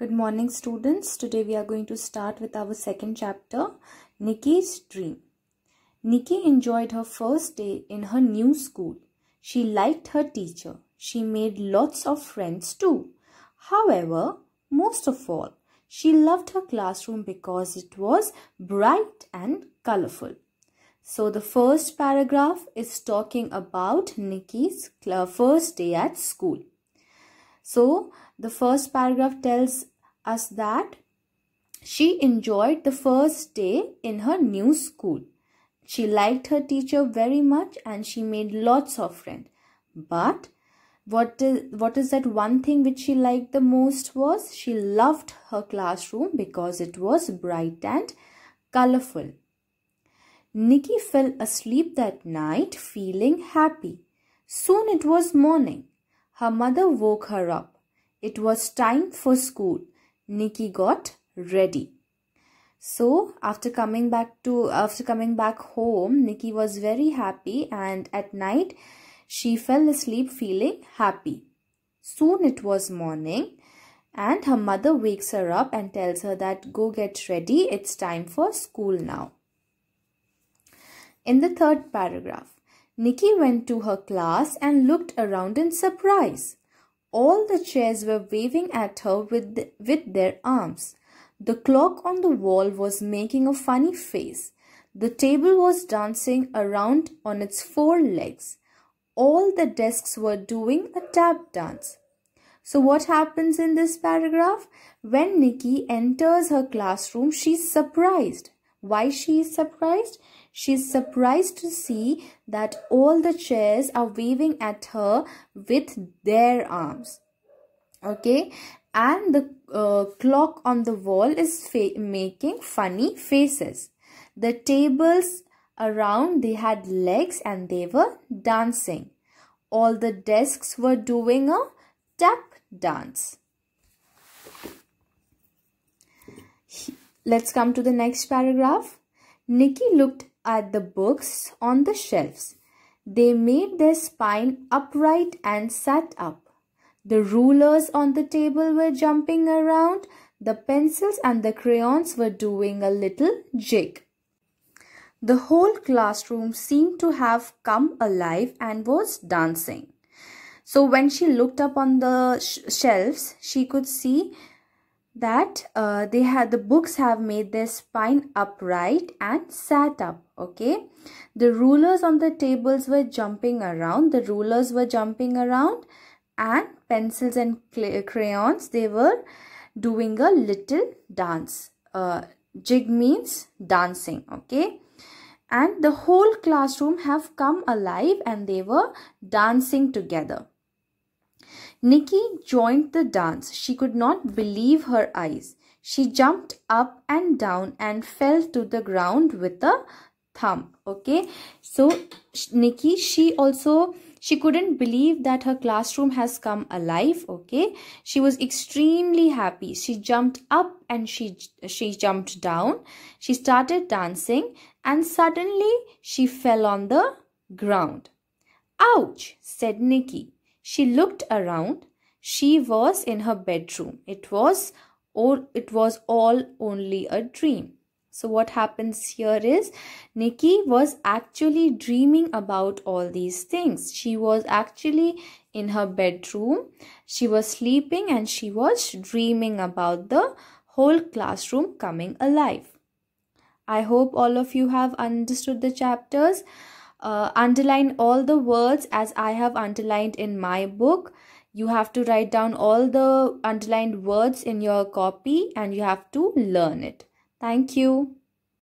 Good morning students. Today we are going to start with our second chapter, Nikki's Dream. Nikki enjoyed her first day in her new school. She liked her teacher. She made lots of friends too. However, most of all, she loved her classroom because it was bright and colorful. So the first paragraph is talking about Nikki's first day at school. So the first paragraph tells us that she enjoyed the first day in her new school. She liked her teacher very much and she made lots of friends. But what is, what is that one thing which she liked the most was she loved her classroom because it was bright and colorful. Nikki fell asleep that night feeling happy. Soon it was morning. Her mother woke her up. It was time for school. Nikki got ready. So after coming back to after coming back home, Nikki was very happy and at night she fell asleep feeling happy. Soon it was morning and her mother wakes her up and tells her that go get ready, it's time for school now. In the third paragraph, Nikki went to her class and looked around in surprise. All the chairs were waving at her with, the, with their arms. The clock on the wall was making a funny face. The table was dancing around on its four legs. All the desks were doing a tap dance. So what happens in this paragraph? When Nikki enters her classroom, she's surprised. Why she is surprised? She is surprised to see that all the chairs are waving at her with their arms. Okay, and the uh, clock on the wall is making funny faces. The tables around they had legs and they were dancing. All the desks were doing a tap dance. Let's come to the next paragraph. Nikki looked at the books on the shelves. They made their spine upright and sat up. The rulers on the table were jumping around. The pencils and the crayons were doing a little jig. The whole classroom seemed to have come alive and was dancing. So when she looked up on the sh shelves, she could see that uh, they had the books have made their spine upright and sat up okay the rulers on the tables were jumping around the rulers were jumping around and pencils and crayons they were doing a little dance uh, jig means dancing okay and the whole classroom have come alive and they were dancing together Nikki joined the dance. She could not believe her eyes. She jumped up and down and fell to the ground with a thump. Okay. So Nikki, she also, she couldn't believe that her classroom has come alive. Okay. She was extremely happy. She jumped up and she, she jumped down. She started dancing and suddenly she fell on the ground. Ouch, said Nikki. She looked around. She was in her bedroom. It was or it was all only a dream. So what happens here is Nikki was actually dreaming about all these things. She was actually in her bedroom. She was sleeping and she was dreaming about the whole classroom coming alive. I hope all of you have understood the chapters uh, underline all the words as I have underlined in my book. You have to write down all the underlined words in your copy and you have to learn it. Thank you.